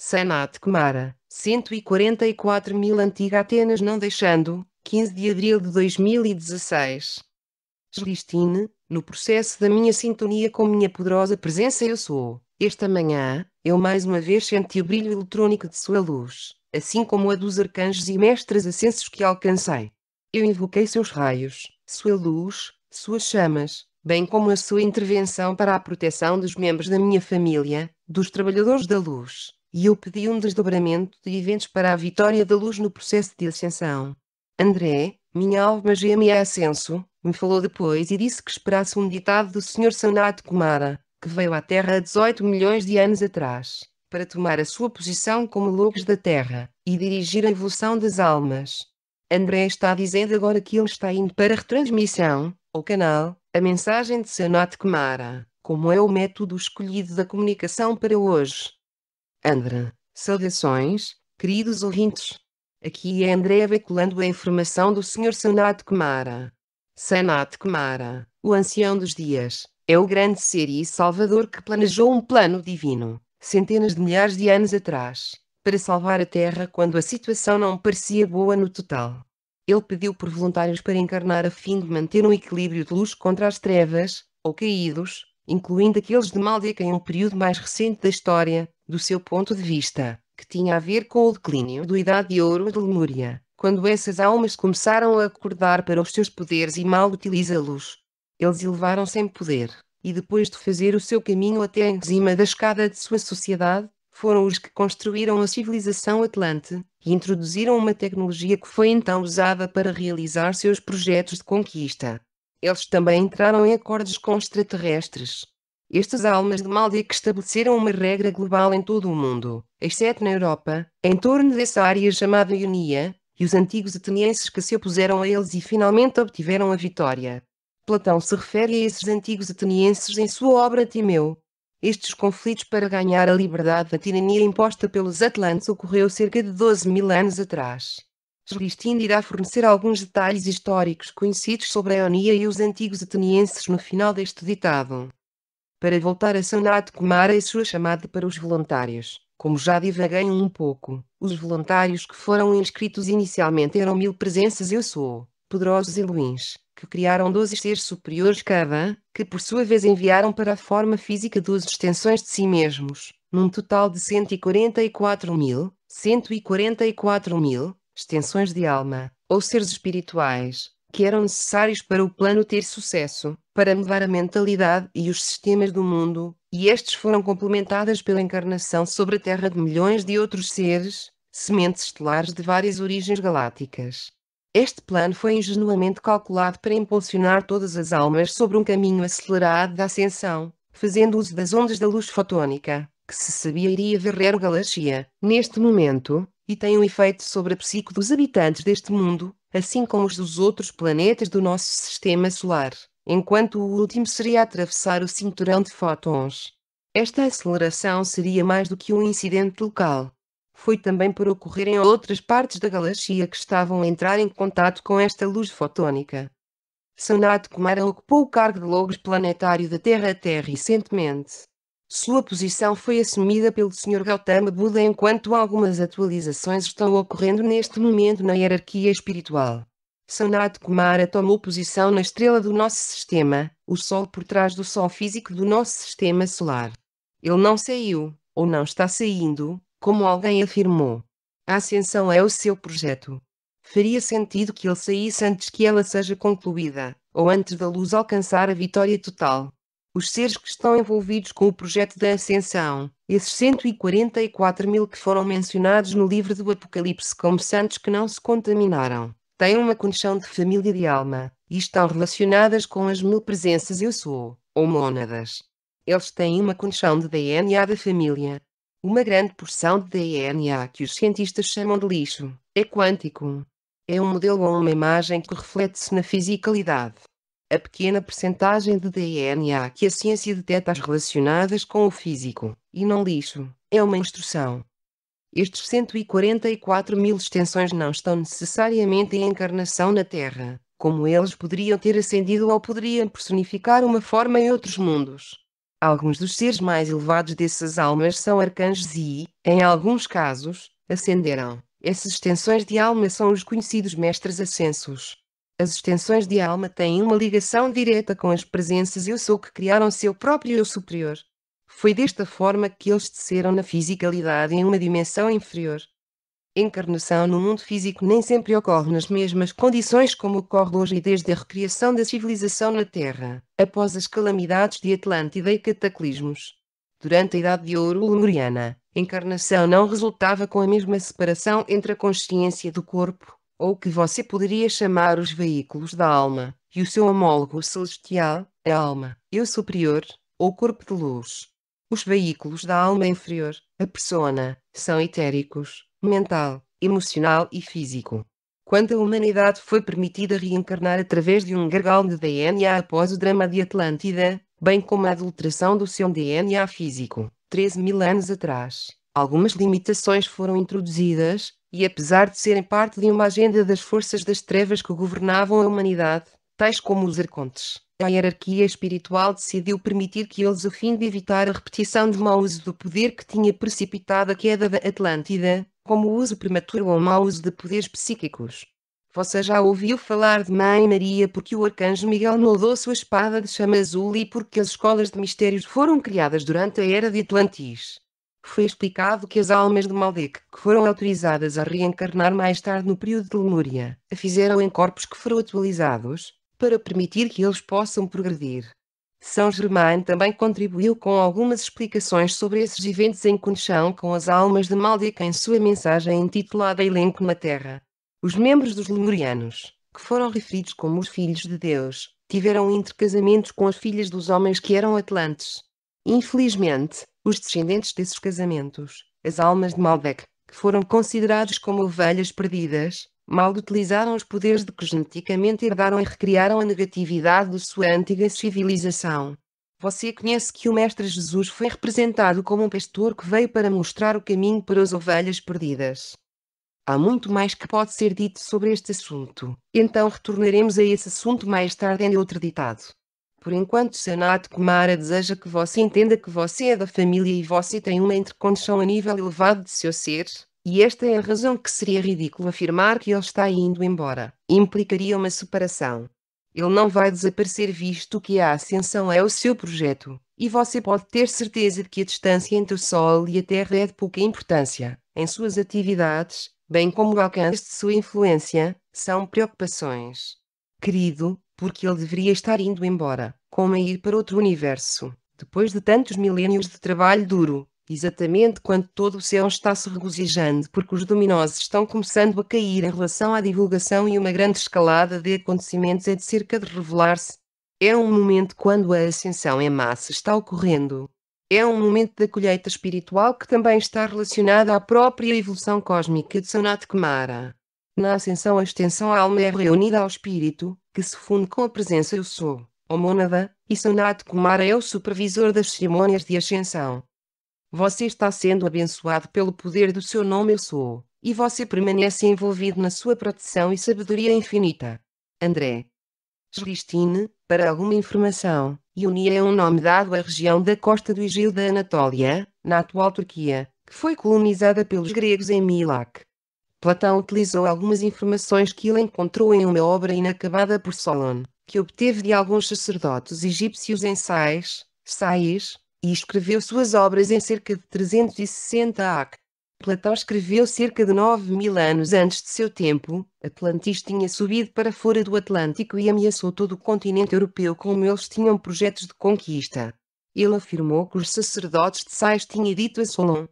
Sanat Kumara, 144 mil Antiga Atenas não deixando, 15 de abril de 2016. Celestine, no processo da minha sintonia com minha poderosa presença eu sou, esta manhã, eu mais uma vez senti o brilho eletrônico de sua luz, assim como a dos arcanjos e mestres ascensos que alcancei. Eu invoquei seus raios, sua luz, suas chamas, bem como a sua intervenção para a proteção dos membros da minha família, dos trabalhadores da luz, e eu pedi um desdobramento de eventos para a vitória da luz no processo de ascensão. André, minha alma gêmea a ascenso, me falou depois e disse que esperasse um ditado do Sr. Sanato Kumara, que veio à Terra há 18 milhões de anos atrás, para tomar a sua posição como logos da Terra, e dirigir a evolução das almas. André está dizendo agora que ele está indo para a retransmissão, ou canal, a mensagem de Sanat Kumara, como é o método escolhido da comunicação para hoje. André, saudações, queridos ouvintes. Aqui é André veiculando a informação do Sr. Sanat Kumara. Sanat Kumara, o ancião dos dias, é o grande ser e salvador que planejou um plano divino, centenas de milhares de anos atrás, para salvar a Terra quando a situação não parecia boa no total. Ele pediu por voluntários para encarnar a fim de manter um equilíbrio de luz contra as trevas, ou caídos, incluindo aqueles de Maldeca que em um período mais recente da história, do seu ponto de vista, que tinha a ver com o declínio do Idade de Ouro de Lemúria, quando essas almas começaram a acordar para os seus poderes e mal utilizá-los. Eles elevaram-se poder, e depois de fazer o seu caminho até em cima da escada de sua sociedade, foram os que construíram a civilização Atlante e introduziram uma tecnologia que foi então usada para realizar seus projetos de conquista. Eles também entraram em acordos com extraterrestres, estes almas de malde que estabeleceram uma regra global em todo o mundo, exceto na Europa, em torno dessa área chamada Ionia, e os antigos atenienses que se opuseram a eles e finalmente obtiveram a vitória. Platão se refere a esses antigos atenienses em sua obra Timeu. Estes conflitos para ganhar a liberdade da tirania imposta pelos atlantes ocorreu cerca de 12 mil anos atrás. Celestino irá fornecer alguns detalhes históricos conhecidos sobre a Ionia e os antigos atenienses no final deste ditado para voltar a Sanat Kumara e sua chamada para os voluntários. Como já divaguei um pouco, os voluntários que foram inscritos inicialmente eram mil presenças eu sou, poderosos e luins, que criaram 12 seres superiores cada, que por sua vez enviaram para a forma física 12 extensões de si mesmos, num total de 144 mil, 144 mil, extensões de alma, ou seres espirituais, que eram necessários para o plano ter sucesso, para mudar a mentalidade e os sistemas do mundo, e estes foram complementadas pela encarnação sobre a Terra de milhões de outros seres, sementes estelares de várias origens galácticas. Este plano foi ingenuamente calculado para impulsionar todas as almas sobre um caminho acelerado da ascensão, fazendo uso das ondas da luz fotônica, que se sabia iria varrer a galáxia, neste momento, e tem um efeito sobre a psique dos habitantes deste mundo, assim como os dos outros planetas do nosso sistema solar, enquanto o último seria atravessar o cinturão de fótons. Esta aceleração seria mais do que um incidente local. Foi também por ocorrer em outras partes da galaxia que estavam a entrar em contato com esta luz fotônica. Sanat Kumara ocupou o cargo de Logos Planetário da Terra Terra recentemente. Sua posição foi assumida pelo Sr. Gautama Buda enquanto algumas atualizações estão ocorrendo neste momento na hierarquia espiritual. Sanat Kumara tomou posição na estrela do nosso sistema, o Sol por trás do Sol físico do nosso sistema solar. Ele não saiu, ou não está saindo, como alguém afirmou. A ascensão é o seu projeto. Faria sentido que ele saísse antes que ela seja concluída, ou antes da luz alcançar a vitória total os seres que estão envolvidos com o projeto da ascensão, esses 144 mil que foram mencionados no livro do Apocalipse como santos que não se contaminaram, têm uma condição de família de alma e estão relacionadas com as mil presenças eu sou, ou mônadas. Eles têm uma condição de DNA da família. Uma grande porção de DNA que os cientistas chamam de lixo é quântico. É um modelo ou uma imagem que reflete-se na fisicalidade a pequena porcentagem de DNA que a ciência detecta as relacionadas com o físico, e não lixo, é uma instrução. Estes 144 mil extensões não estão necessariamente em encarnação na Terra, como eles poderiam ter ascendido ou poderiam personificar uma forma em outros mundos. Alguns dos seres mais elevados dessas almas são arcanjos e, em alguns casos, ascenderam. Essas extensões de alma são os conhecidos mestres ascensos. As extensões de alma têm uma ligação direta com as presenças e eu sou que criaram seu próprio eu superior. Foi desta forma que eles desceram na fisicalidade em uma dimensão inferior. Encarnação no mundo físico nem sempre ocorre nas mesmas condições como ocorre hoje desde a recriação da civilização na Terra, após as calamidades de Atlântida e cataclismos. Durante a Idade de Ouro Lemuriana, encarnação não resultava com a mesma separação entre a consciência do corpo ou que você poderia chamar os veículos da alma, e o seu homólogo celestial, é a alma, eu superior, ou corpo de luz. Os veículos da alma inferior, a persona, são etéricos, mental, emocional e físico. Quando a humanidade foi permitida reencarnar através de um gargalo de DNA após o drama de Atlântida, bem como a adulteração do seu DNA físico, 13 mil anos atrás, algumas limitações foram introduzidas, e apesar de serem parte de uma agenda das forças das trevas que governavam a humanidade, tais como os arcontes. A hierarquia espiritual decidiu permitir que eles, a fim de evitar a repetição de mau uso do poder que tinha precipitado a queda da Atlântida, como o uso prematuro ou mau uso de poderes psíquicos. Você já ouviu falar de Mãe Maria porque o arcanjo Miguel moldou sua espada de chama azul e porque as escolas de mistérios foram criadas durante a era de Atlantis foi explicado que as almas de Maldek, que foram autorizadas a reencarnar mais tarde no período de Lemúria, a fizeram em corpos que foram atualizados, para permitir que eles possam progredir. São Germain também contribuiu com algumas explicações sobre esses eventos em conexão com as almas de Maldek em sua mensagem intitulada Elenco na Terra. Os membros dos Lemurianos, que foram referidos como os Filhos de Deus, tiveram intercasamentos com as filhas dos homens que eram Atlantes. Infelizmente, os descendentes desses casamentos, as almas de Malbec, que foram considerados como ovelhas perdidas, mal utilizaram os poderes de que geneticamente herdaram e recriaram a negatividade de sua antiga civilização. Você conhece que o Mestre Jesus foi representado como um pastor que veio para mostrar o caminho para as ovelhas perdidas. Há muito mais que pode ser dito sobre este assunto, então retornaremos a esse assunto mais tarde em outro ditado. Por enquanto, Senado Kumara deseja que você entenda que você é da família e você tem uma intercondição a nível elevado de seu ser, e esta é a razão que seria ridículo afirmar que ele está indo embora. Implicaria uma separação. Ele não vai desaparecer visto que a ascensão é o seu projeto, e você pode ter certeza de que a distância entre o Sol e a Terra é de pouca importância. Em suas atividades, bem como o alcance de sua influência, são preocupações. Querido, porque ele deveria estar indo embora, como a ir para outro universo, depois de tantos milênios de trabalho duro, exatamente quando todo o céu está se regozijando porque os dominós estão começando a cair em relação à divulgação e uma grande escalada de acontecimentos é de cerca de revelar-se. É um momento quando a ascensão em massa está ocorrendo. É um momento da colheita espiritual que também está relacionada à própria evolução cósmica de Sanat Kumara. Na ascensão a extensão a alma é reunida ao espírito, que se funde com a presença eu sou, homônada, e Sanat Kumara é o supervisor das cerimônias de ascensão. Você está sendo abençoado pelo poder do seu nome eu sou, e você permanece envolvido na sua proteção e sabedoria infinita. André. Christine, para alguma informação, Ionia é um nome dado à região da costa do Egeu da Anatólia, na atual Turquia, que foi colonizada pelos gregos em Milac. Platão utilizou algumas informações que ele encontrou em uma obra inacabada por Solon, que obteve de alguns sacerdotes egípcios em Sais, Sais, e escreveu suas obras em cerca de 360 AC. Platão escreveu cerca de 9 mil anos antes de seu tempo. Atlantis tinha subido para fora do Atlântico e ameaçou todo o continente europeu como eles tinham projetos de conquista. Ele afirmou que os sacerdotes de Sais tinham dito a Solon.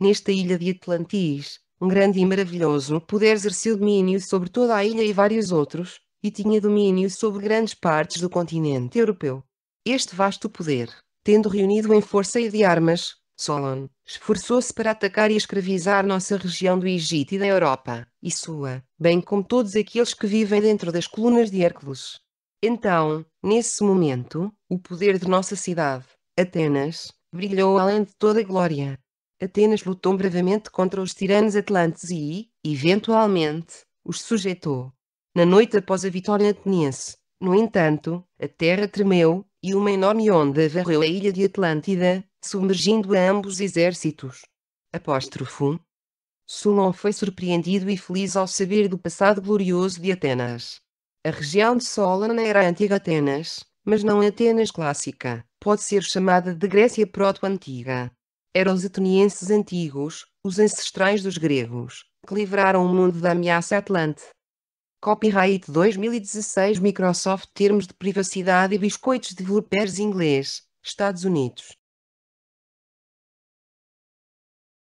Nesta ilha de Atlantis, um grande e maravilhoso poder exerceu domínio sobre toda a ilha e vários outros, e tinha domínio sobre grandes partes do continente europeu. Este vasto poder, tendo reunido em força e de armas, Solon, esforçou-se para atacar e escravizar nossa região do Egito e da Europa, e sua, bem como todos aqueles que vivem dentro das colunas de Hércules. Então, nesse momento, o poder de nossa cidade, Atenas, brilhou além de toda glória, Atenas lutou bravamente contra os tiranos atlantes e, eventualmente, os sujeitou. Na noite após a vitória ateniense, no entanto, a terra tremeu, e uma enorme onda varreu a ilha de Atlântida, submergindo ambos os exércitos. Apóstrofo. Solon foi surpreendido e feliz ao saber do passado glorioso de Atenas. A região de Solon era a antiga Atenas, mas não Atenas clássica, pode ser chamada de Grécia proto-antiga eram os atenienses antigos, os ancestrais dos gregos, que livraram o mundo da ameaça atlante. Copyright 2016 Microsoft Termos de Privacidade e Biscoitos de Developers Inglês, Estados Unidos.